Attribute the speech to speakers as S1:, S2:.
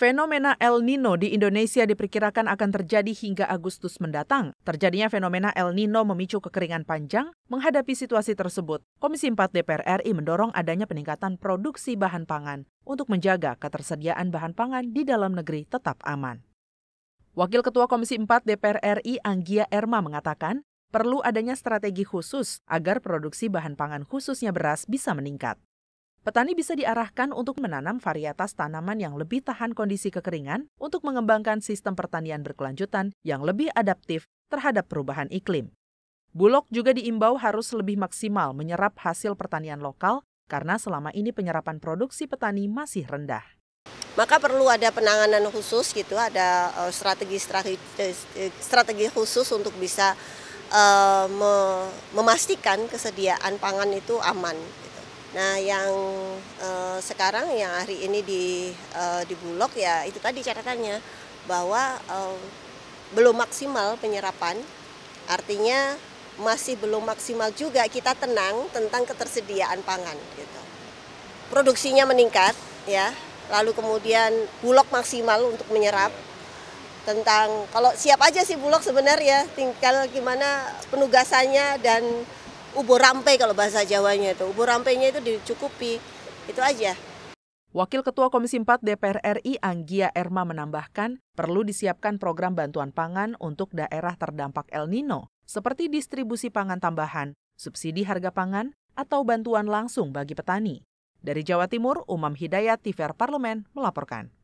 S1: Fenomena El Nino di Indonesia diperkirakan akan terjadi hingga Agustus mendatang. Terjadinya fenomena El Nino memicu kekeringan panjang. Menghadapi situasi tersebut, Komisi 4 DPR RI mendorong adanya peningkatan produksi bahan pangan untuk menjaga ketersediaan bahan pangan di dalam negeri tetap aman. Wakil Ketua Komisi 4 DPR RI Anggia Erma mengatakan, perlu adanya strategi khusus agar produksi bahan pangan khususnya beras bisa meningkat. Petani bisa diarahkan untuk menanam varietas tanaman yang lebih tahan kondisi kekeringan untuk mengembangkan sistem pertanian berkelanjutan yang lebih adaptif terhadap perubahan iklim. Bulog juga diimbau harus lebih maksimal menyerap hasil pertanian lokal karena selama ini penyerapan produksi petani masih rendah.
S2: Maka perlu ada penanganan khusus gitu, ada eh, strategi eh, strategi, khusus untuk bisa uh, memastikan kesediaan pangan itu aman. Nah, yang uh, sekarang yang hari ini di uh, di Bulog ya itu tadi catatannya bahwa uh, belum maksimal penyerapan. Artinya masih belum maksimal juga kita tenang tentang ketersediaan pangan gitu. Produksinya meningkat ya. Lalu kemudian Bulog maksimal untuk menyerap tentang kalau siap aja sih Bulog sebenarnya tinggal gimana penugasannya dan Ubur rampe kalau bahasa Jawanya itu. ubur rampenya itu dicukupi. Itu aja.
S1: Wakil Ketua Komisi 4 DPR RI Anggia Erma menambahkan, perlu disiapkan program bantuan pangan untuk daerah terdampak El Nino, seperti distribusi pangan tambahan, subsidi harga pangan, atau bantuan langsung bagi petani. Dari Jawa Timur, Umam Hidayat, TVR Parlemen, melaporkan.